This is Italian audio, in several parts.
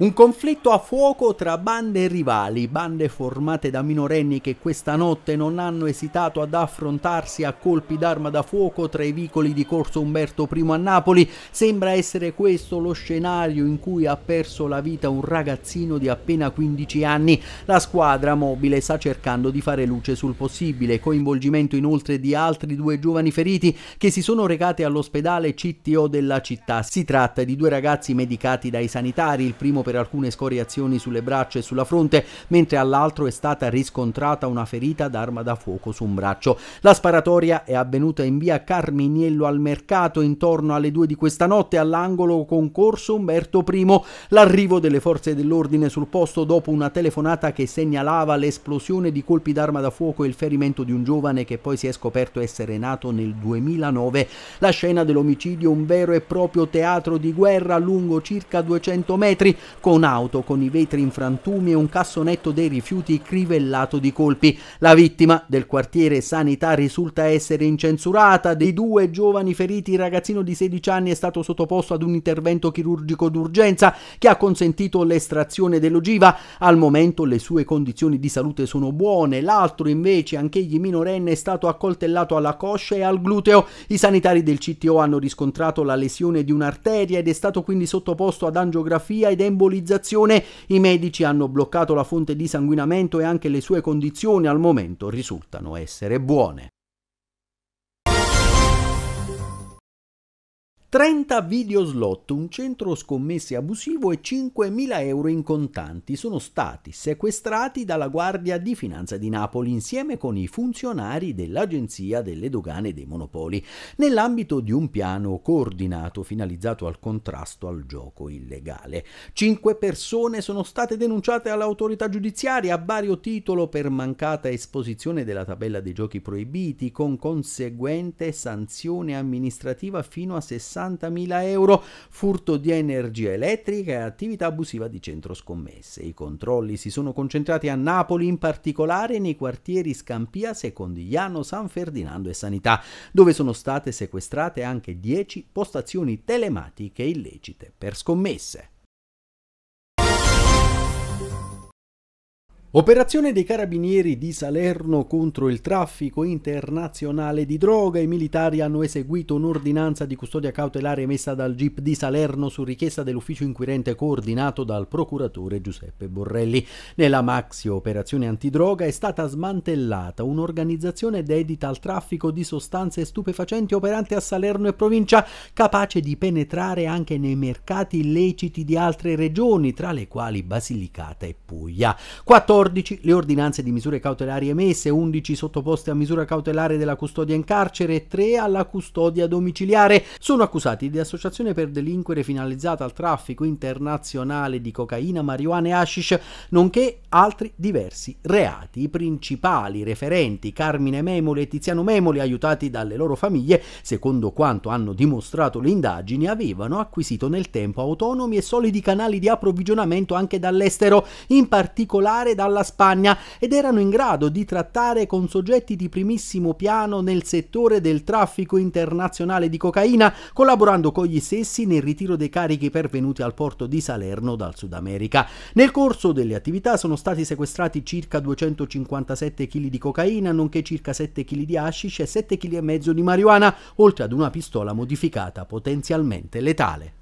Un conflitto a fuoco tra bande rivali, bande formate da minorenni che questa notte non hanno esitato ad affrontarsi a colpi d'arma da fuoco tra i vicoli di Corso Umberto I a Napoli, sembra essere questo lo scenario in cui ha perso la vita un ragazzino di appena 15 anni. La squadra mobile sta cercando di fare luce sul possibile coinvolgimento inoltre di altri due giovani feriti che si sono recati all'ospedale CTO della città. Si tratta di due ragazzi medicati dai sanitari, il primo per per alcune scoriazioni sulle braccia e sulla fronte, mentre all'altro è stata riscontrata una ferita d'arma da fuoco su un braccio. La sparatoria è avvenuta in via Carminiello al mercato intorno alle due di questa notte all'angolo concorso Umberto I. L'arrivo delle forze dell'ordine sul posto dopo una telefonata che segnalava l'esplosione di colpi d'arma da fuoco e il ferimento di un giovane che poi si è scoperto essere nato nel 2009. La scena dell'omicidio un vero e proprio teatro di guerra lungo circa 200 metri, con auto con i vetri in frantumi e un cassonetto dei rifiuti crivellato di colpi. La vittima del quartiere Sanità risulta essere incensurata. Dei due giovani feriti, il ragazzino di 16 anni è stato sottoposto ad un intervento chirurgico d'urgenza che ha consentito l'estrazione dell'ogiva. Al momento le sue condizioni di salute sono buone, l'altro invece, anch'egli minorenne, è stato accoltellato alla coscia e al gluteo. I sanitari del CTO hanno riscontrato la lesione di un'arteria ed è stato quindi sottoposto ad angiografia ed embolismo embolizzazione, i medici hanno bloccato la fonte di sanguinamento e anche le sue condizioni al momento risultano essere buone. 30 video slot, un centro scommesse abusivo e 5.000 euro in contanti sono stati sequestrati dalla Guardia di Finanza di Napoli insieme con i funzionari dell'Agenzia delle Dogane dei Monopoli, nell'ambito di un piano coordinato finalizzato al contrasto al gioco illegale. Cinque persone sono state denunciate all'autorità giudiziaria a vario titolo per mancata esposizione della tabella dei giochi proibiti, con conseguente sanzione amministrativa fino a 60 60.000 euro, furto di energia elettrica e attività abusiva di centro scommesse. I controlli si sono concentrati a Napoli, in particolare nei quartieri Scampia, Secondigliano, San Ferdinando e Sanità, dove sono state sequestrate anche 10 postazioni telematiche illecite per scommesse. Operazione dei carabinieri di Salerno contro il traffico internazionale di droga. I militari hanno eseguito un'ordinanza di custodia cautelare emessa dal GIP di Salerno su richiesta dell'ufficio inquirente coordinato dal procuratore Giuseppe Borrelli. Nella maxi operazione antidroga è stata smantellata un'organizzazione dedita al traffico di sostanze stupefacenti operante a Salerno e provincia, capace di penetrare anche nei mercati illeciti di altre regioni, tra le quali Basilicata e Puglia. 14 14 le ordinanze di misure cautelari emesse, 11 sottoposte a misura cautelare della custodia in carcere e 3 alla custodia domiciliare. Sono accusati di associazione per delinquere finalizzata al traffico internazionale di cocaina, marijuana e hashish, nonché altri diversi reati. I principali referenti Carmine Memoli e Tiziano Memoli, aiutati dalle loro famiglie, secondo quanto hanno dimostrato le indagini, avevano acquisito nel tempo autonomi e solidi canali di approvvigionamento anche dall'estero, in particolare dalla dalla Spagna ed erano in grado di trattare con soggetti di primissimo piano nel settore del traffico internazionale di cocaina, collaborando con gli stessi nel ritiro dei carichi pervenuti al porto di Salerno dal Sud America. Nel corso delle attività sono stati sequestrati circa 257 kg di cocaina, nonché circa 7 kg di hashish e 7,5 kg di marijuana, oltre ad una pistola modificata potenzialmente letale.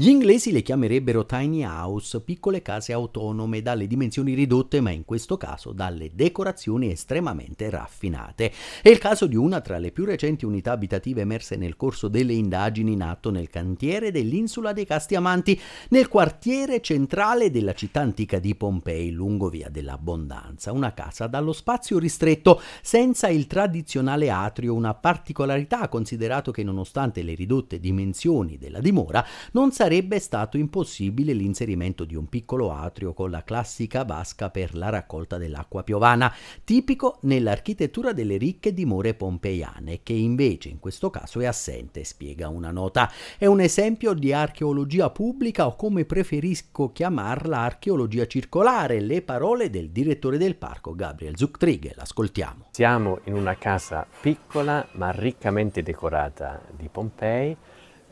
Gli inglesi le chiamerebbero tiny house, piccole case autonome dalle dimensioni ridotte, ma in questo caso dalle decorazioni estremamente raffinate. È il caso di una tra le più recenti unità abitative emerse nel corso delle indagini in atto nel cantiere dell'Insula dei Castiamanti, nel quartiere centrale della città antica di Pompei, lungo via dell'Abbondanza, una casa dallo spazio ristretto, senza il tradizionale atrio, una particolarità considerato che nonostante le ridotte dimensioni della dimora, non sarebbe sarebbe stato impossibile l'inserimento di un piccolo atrio con la classica vasca per la raccolta dell'acqua piovana, tipico nell'architettura delle ricche dimore pompeiane, che invece in questo caso è assente, spiega una nota. È un esempio di archeologia pubblica o come preferisco chiamarla archeologia circolare, le parole del direttore del parco Gabriel Zuchtrigel. Ascoltiamo. Siamo in una casa piccola ma riccamente decorata di Pompei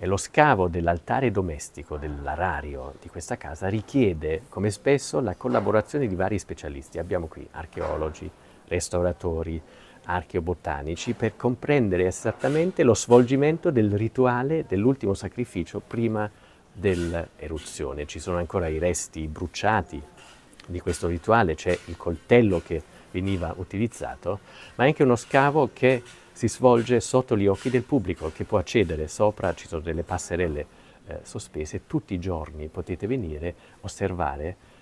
e lo scavo dell'altare domestico, dell'arario di questa casa, richiede, come spesso, la collaborazione di vari specialisti. Abbiamo qui archeologi, restauratori, archeobotanici, per comprendere esattamente lo svolgimento del rituale dell'ultimo sacrificio prima dell'eruzione. Ci sono ancora i resti bruciati di questo rituale, c'è il coltello che veniva utilizzato, ma anche uno scavo che si svolge sotto gli occhi del pubblico che può accedere sopra, ci sono delle passerelle eh, sospese, tutti i giorni potete venire, osservare